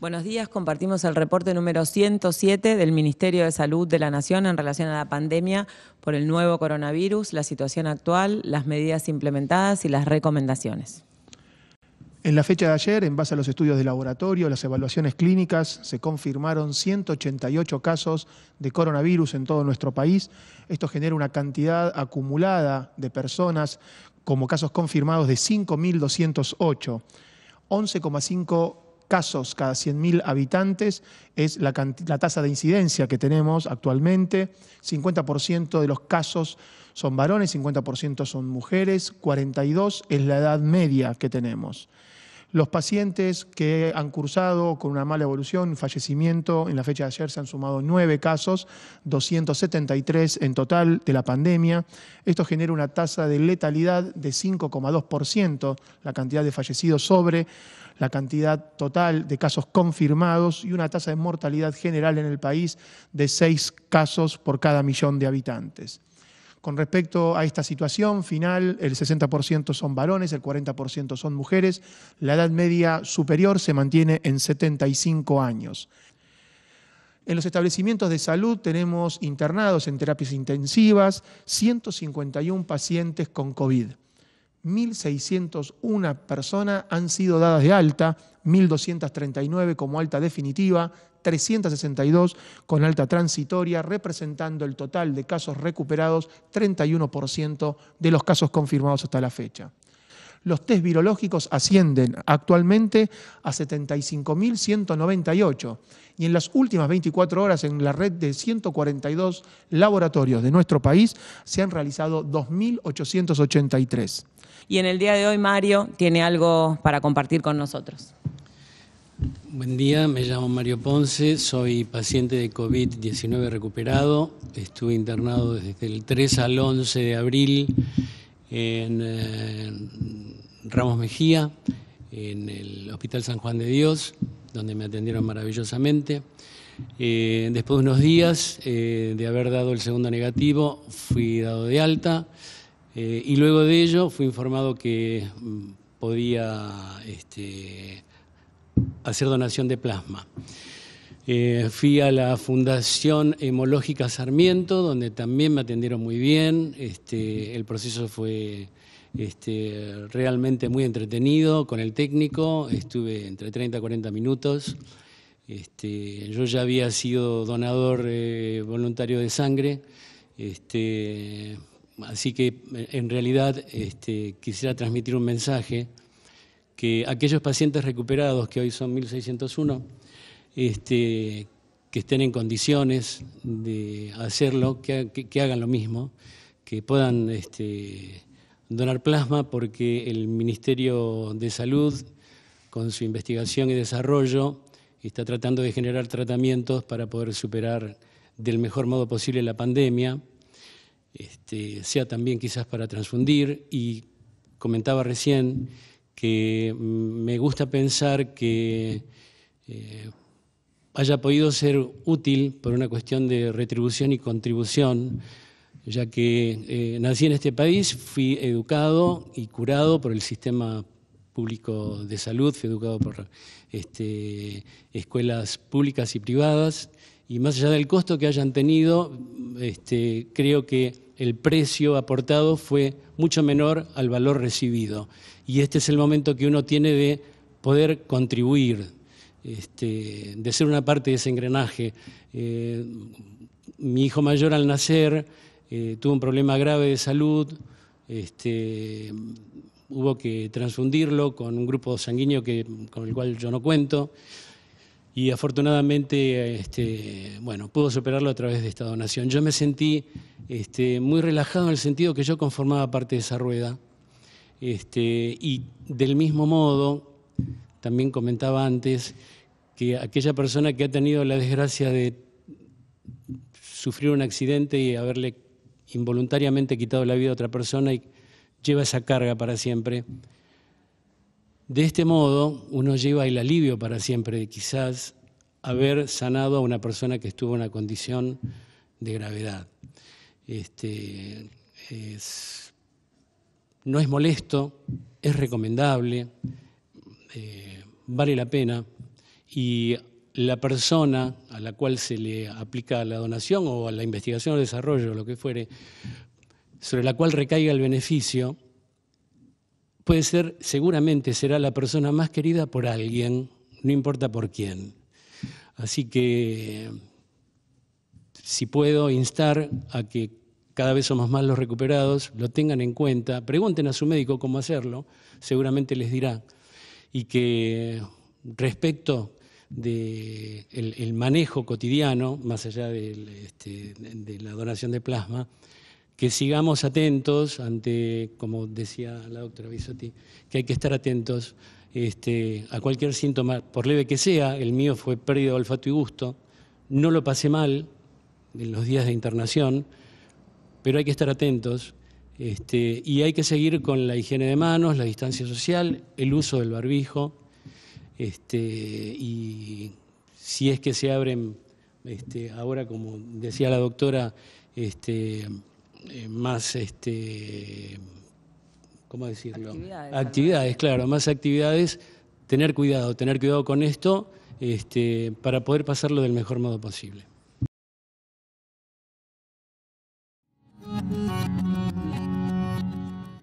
Buenos días, compartimos el reporte número 107 del Ministerio de Salud de la Nación en relación a la pandemia por el nuevo coronavirus, la situación actual, las medidas implementadas y las recomendaciones. En la fecha de ayer, en base a los estudios de laboratorio, las evaluaciones clínicas, se confirmaron 188 casos de coronavirus en todo nuestro país. Esto genera una cantidad acumulada de personas como casos confirmados de 5.208. 11,5 casos cada 100.000 habitantes es la, la, tasa de incidencia que tenemos actualmente. 50% de los casos son varones, 50% son mujeres, 42 es la edad media que tenemos. Los pacientes que han cursado con una mala evolución, fallecimiento, en la fecha de ayer se han sumado nueve casos, 273 en total de la pandemia. Esto genera una tasa de letalidad de 5,2%, la cantidad de fallecidos sobre la cantidad total de casos confirmados y una tasa de mortalidad general en el país de seis casos por cada millón de habitantes. Con respecto a esta situación final, el 60% son varones, el 40% son mujeres, la edad media superior se mantiene en 75 años. En los establecimientos de salud tenemos internados en terapias intensivas 151 pacientes con COVID. 1.601 personas han sido dadas de alta, 1.239 como alta definitiva, 362 con alta transitoria, representando el total de casos recuperados, 31% de los casos confirmados hasta la fecha los test virológicos ascienden actualmente a 75.198 y en las últimas 24 horas en la red de 142 laboratorios de nuestro país se han realizado 2.883. Y en el día de hoy Mario tiene algo para compartir con nosotros. Buen día, me llamo Mario Ponce, soy paciente de COVID-19 recuperado, estuve internado desde el 3 al 11 de abril en, eh, Ramos Mejía, en el Hospital San Juan de Dios, donde me atendieron maravillosamente. Eh, después de unos días eh, de haber dado el segundo negativo, fui dado de alta eh, y luego de ello fui informado que mm, podía este, hacer donación de plasma. fui a la Fundación Hemológica Sarmiento, donde también me atendieron muy bien. Este, el proceso fue este, realmente muy entretenido con el técnico, estuve entre 30 y 40 minutos. Este, yo ya había sido donador eh, voluntario de sangre, este, así que en realidad quisiera transmitir un mensaje que aquellos pacientes recuperados, que hoy son 1601, que estén en condiciones de hacerlo, que, hagan lo mismo, que puedan donar plasma porque el Ministerio de Salud, con su investigación y desarrollo, está tratando de generar tratamientos para poder superar del mejor modo posible la pandemia, este, sea también quizás para transfundir. Y comentaba recién que mm, me gusta pensar que eh, haya podido ser útil por una cuestión de retribución y contribución ya que eh, nací en este país, fui educado y curado por el sistema público de salud, fui educado por este, escuelas públicas y privadas, y más allá del costo que hayan tenido, este, creo que el precio aportado fue mucho menor al valor recibido. Y este es el momento que uno tiene de poder contribuir, este, de ser una parte de ese engranaje. Eh, mi hijo mayor al nacer eh, tuvo un problema grave de salud, este, hubo que transfundirlo con un grupo sanguíneo que, con el cual yo no cuento. Y afortunadamente, este, bueno, pudo superarlo a través de esta donación. Yo me sentí este, muy relajado en el sentido que yo conformaba parte de esa rueda. y del mismo modo, también comentaba antes, que aquella persona que ha tenido la desgracia de sufrir un accidente y haberle involuntariamente quitado la vida a otra persona y lleva esa carga para siempre. De este modo, uno lleva el alivio para siempre de quizás haber sanado a una persona que estuvo en una condición de gravedad. Este, no es molesto, es recomendable, eh, vale la pena y la persona a la cual se le aplica la donación o a la investigación o desarrollo, lo que fuere, sobre la cual recaiga el beneficio, puede ser, seguramente será la persona más querida por alguien, no importa por quién. Así que, si puedo instar a que cada vez somos más los recuperados, lo tengan en cuenta, pregunten a su médico cómo hacerlo, seguramente les dirá, y que respecto el manejo cotidiano, más allá este, de la donación de plasma, que sigamos atentos ante, como decía la doctora Bisotti, que hay que estar atentos este, a cualquier síntoma, por leve que sea, el mío fue pérdida de olfato y gusto, no lo pasé mal en los días de internación, pero hay que estar atentos este, y hay que seguir con la higiene de manos, la distancia social, el uso del barbijo y si es que se abren, este, ahora como decía la doctora, este, eh, más, este, ¿cómo decirlo? Actividades, claro, más actividades, tener cuidado, tener cuidado con esto este, para poder pasarlo del mejor modo posible.